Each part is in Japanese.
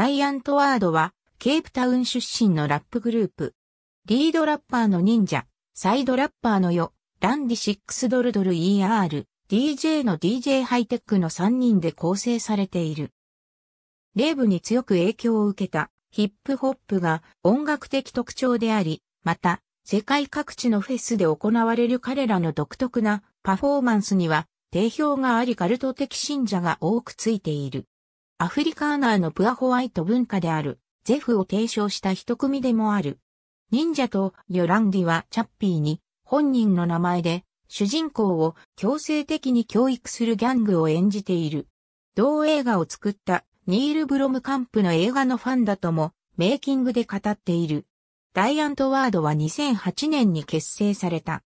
ャイアン・トワードは、ケープタウン出身のラップグループ。リードラッパーの忍者、サイドラッパーのよ、ランディ6ドルドル ER、DJ の DJ ハイテックの3人で構成されている。レーブに強く影響を受けたヒップホップが音楽的特徴であり、また世界各地のフェスで行われる彼らの独特なパフォーマンスには定評がありカルト的信者が多くついている。アフリカーナーのプアホワイト文化である、ゼフを提唱した一組でもある。忍者とヨランディはチャッピーに本人の名前で主人公を強制的に教育するギャングを演じている。同映画を作ったニール・ブロムカンプの映画のファンだともメイキングで語っている。ダイアント・ワードは2008年に結成された。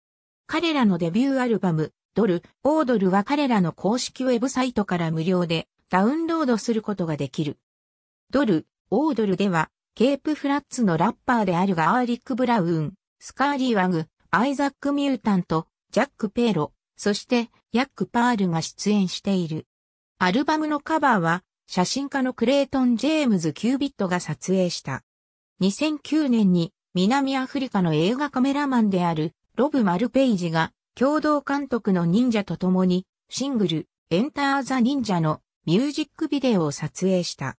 彼らのデビューアルバム、ドル、オードルは彼らの公式ウェブサイトから無料でダウンロードすることができる。ドル、オードルでは、ケープフラッツのラッパーであるガーリック・ブラウン、スカーリー・ワグ、アイザック・ミュータント、ジャック・ペーロ、そしてヤック・パールが出演している。アルバムのカバーは、写真家のクレイトン・ジェームズ・キュービットが撮影した。2009年に南アフリカの映画カメラマンであるロブ・マルペイジが共同監督の忍者と共にシングルエンター・ザ・忍者のミュージックビデオを撮影した。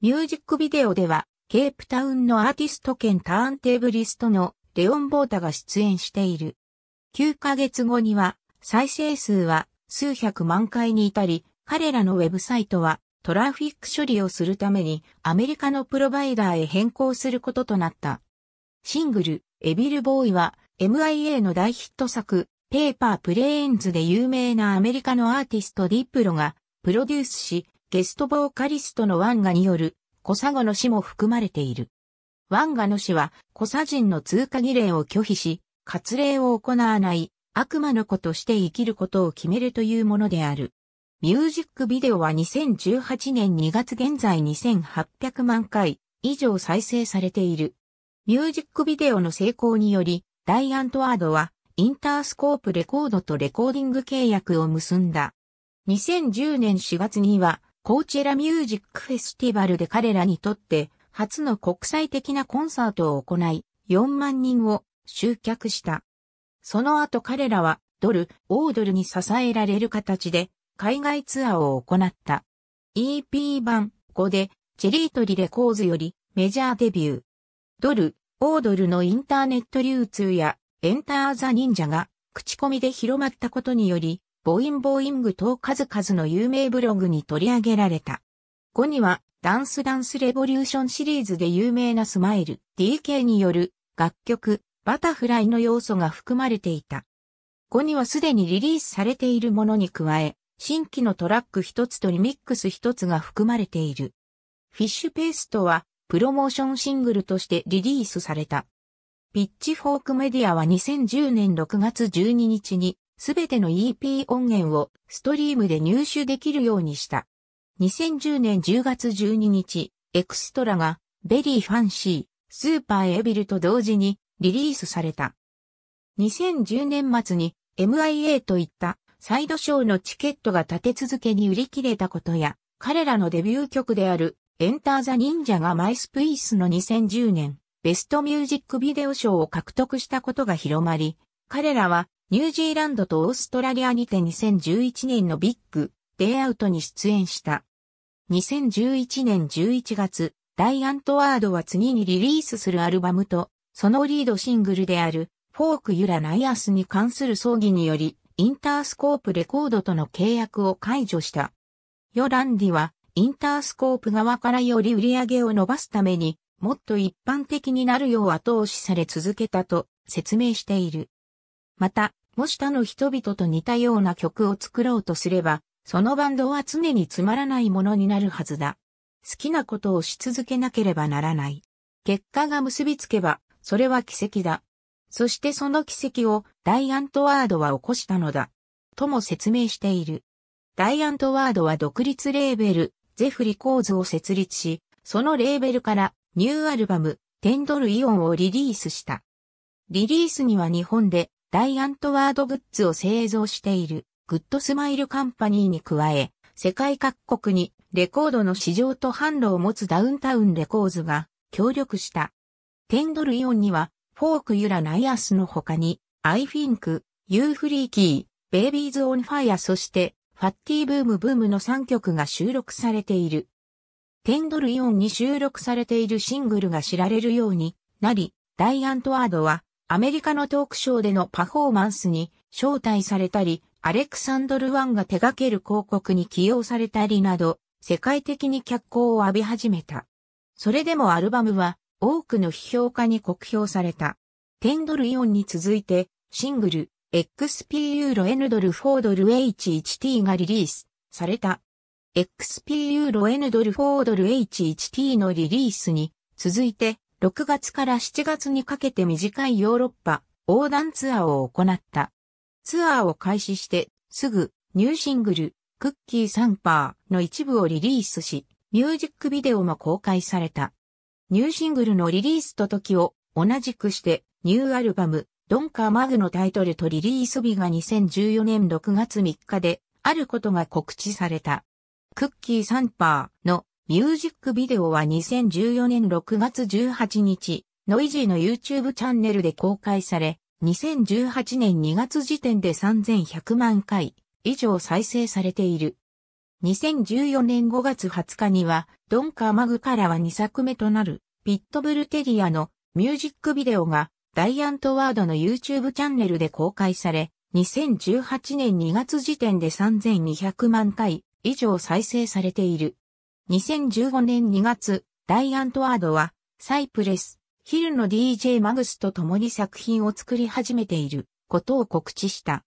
ミュージックビデオでは、ケープタウンのアーティスト兼ターンテーブリストのレオン・ボータが出演している。9ヶ月後には、再生数は数百万回に至り、彼らのウェブサイトはトラフィック処理をするためにアメリカのプロバイダーへ変更することとなった。シングル、エビル・ボーイは MIA の大ヒット作、ペーパー・プレーンズで有名なアメリカのアーティストディップロがプロデュースし、ゲストボーカリストのワンガによる、コサゴの死も含まれている。ワンガの死は、コサ人の通過儀礼を拒否し、割礼を行わない、悪魔の子として生きることを決めるというものである。ミュージックビデオは2018年2月現在2800万回以上再生されている。ミュージックビデオの成功により、ダイアントワードはインタースコープレコードとレコーディング契約を結んだ。2010年4月には、コーチェラミュージックフェスティバルで彼らにとって初の国際的なコンサートを行い、4万人を集客した。その後彼らはドル、オードルに支えられる形で海外ツアーを行った。EP 版5でチェリートリレコーズよりメジャーデビュー。ドル、オードルのインターネット流通やエンターザ忍者が口コミで広まったことによりボインボーイング等数々の有名ブログに取り上げられた。後には、ダンスダンスレボリューションシリーズで有名なスマイル、DK による楽曲、バタフライの要素が含まれていた。後にはすでにリリースされているものに加え、新規のトラック一つとリミックス一つが含まれている。フィッシュペーストは、プロモーションシングルとしてリリースされた。ピッチフォークメディアは2010年6月12日に、すべての EP 音源をストリームで入手できるようにした。2010年10月12日、エクストラがベリーファンシー、スーパーエビルと同時にリリースされた。2010年末に MIA といったサイドショーのチケットが立て続けに売り切れたことや、彼らのデビュー曲であるエンターザ・ニンジャがマイスプイスの2010年ベストミュージックビデオ賞を獲得したことが広まり、彼らはニュージーランドとオーストラリアにて2011年のビッグ、デイアウトに出演した。2011年11月、ダイアントワードは次にリリースするアルバムと、そのリードシングルである、フォークユラナイアスに関する葬儀により、インタースコープレコードとの契約を解除した。ヨランディは、インタースコープ側からより売り上げを伸ばすために、もっと一般的になるよう後押しされ続けたと説明している。また、もし他の人々と似たような曲を作ろうとすれば、そのバンドは常につまらないものになるはずだ。好きなことをし続けなければならない。結果が結びつけば、それは奇跡だ。そしてその奇跡をダイアントワードは起こしたのだ。とも説明している。ダイアントワードは独立レーベル、ゼフリコーズを設立し、そのレーベルからニューアルバム、テンドルイオンをリリースした。リリースには日本でダイアントワードグッズを製造しているグッドスマイルカンパニーに加え、世界各国にレコードの市場と販路を持つダウンタウンレコーズが協力した。テンドルイオンには、フォークユラナイアスの他に、アイフィンク、ユーフリーキー、ベイビーズオンファイアそして、ファッティーブームブームの3曲が収録されている。テンドルイオンに収録されているシングルが知られるようになり、ダイアントワードはアメリカのトークショーでのパフォーマンスに招待されたり、アレクサンドル・ワンが手掛ける広告に起用されたりなど、世界的に脚光を浴び始めた。それでもアルバムは多くの批評家に酷評された。テンドルイオンに続いて、シングル、XP ユーロ N ドル4ドル H1T がリリースされた。XP ユーロ N ドル4ドル H1T のリリースに続いて6月から7月にかけて短いヨーロッパ横断ツアーを行った。ツアーを開始してすぐニューシングルクッキーサンパーの一部をリリースし、ミュージックビデオも公開された。ニューシングルのリリースと時を同じくしてニューアルバムドンカーマグのタイトルとリリース日が2014年6月3日であることが告知された。クッキーサンパーのミュージックビデオは2014年6月18日、ノイジーの YouTube チャンネルで公開され、2018年2月時点で3100万回以上再生されている。2014年5月20日には、ドンカーマグからは2作目となる、ピットブルテリアのミュージックビデオが、ダイアントワードの YouTube チャンネルで公開され、2018年2月時点で3200万回以上再生されている。2015年2月、ダイアントワードは、サイプレス、ヒルの DJ マグスと共に作品を作り始めていることを告知した。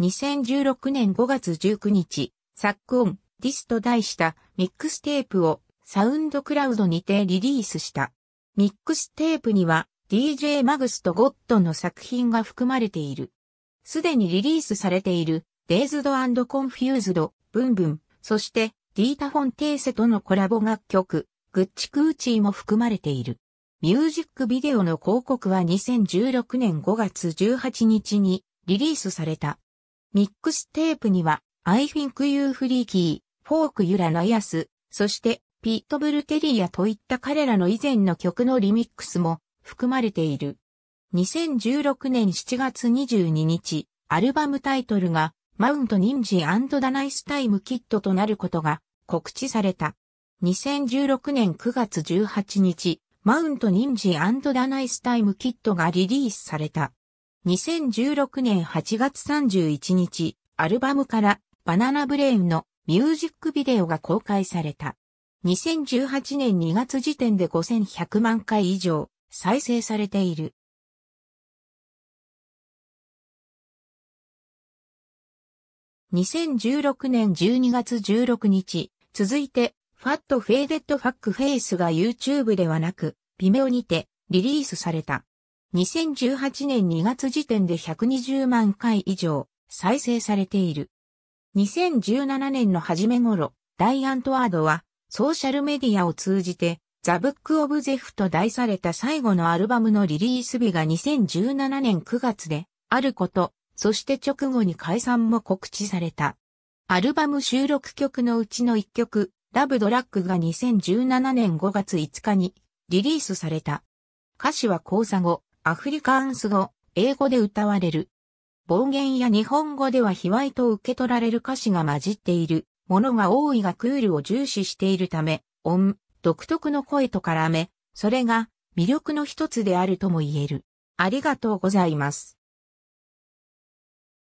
2016年5月19日、サックオン、ディスと題したミックステープをサウンドクラウドにてリリースした。ミックステープには DJ マグスとゴッドの作品が含まれている。すでにリリースされているデイズドコンフューズド、ブンブン、そしてディータ・フォンテーセとのコラボ楽曲、グッチクーチーも含まれている。ミュージックビデオの広告は2016年5月18日にリリースされた。ミックステープには、I think you freaky, フォークユラナヤス、そしてピットブルテリアといった彼らの以前の曲のリミックスも含まれている。2016年7月22日、アルバムタイトルがマウント忍ドダナイスタイムキットとなることが告知された。2016年9月18日、マウント忍ドダナイスタイムキットがリリースされた。2016年8月31日、アルバムからバナナブレインのミュージックビデオが公開された。2018年2月時点で5100万回以上再生されている。2016年12月16日、続いて、ファットフェイデッドファックフェイスが YouTube ではなく、微妙にてリリースされた。2018年2月時点で120万回以上再生されている。2017年の初め頃、ダイアントワードはソーシャルメディアを通じてザ・ブック・オブ・ゼフと題された最後のアルバムのリリース日が2017年9月であることそして直後に解散も告知された。アルバム収録曲のうちの1曲、ラブドラッグが2017年5月5日にリリースされた。歌詞は講座語、アフリカンス語、英語で歌われる。暴言や日本語では卑猥と受け取られる歌詞が混じっているものが多いがクールを重視しているため、音、独特の声と絡め、それが魅力の一つであるとも言える。ありがとうございます。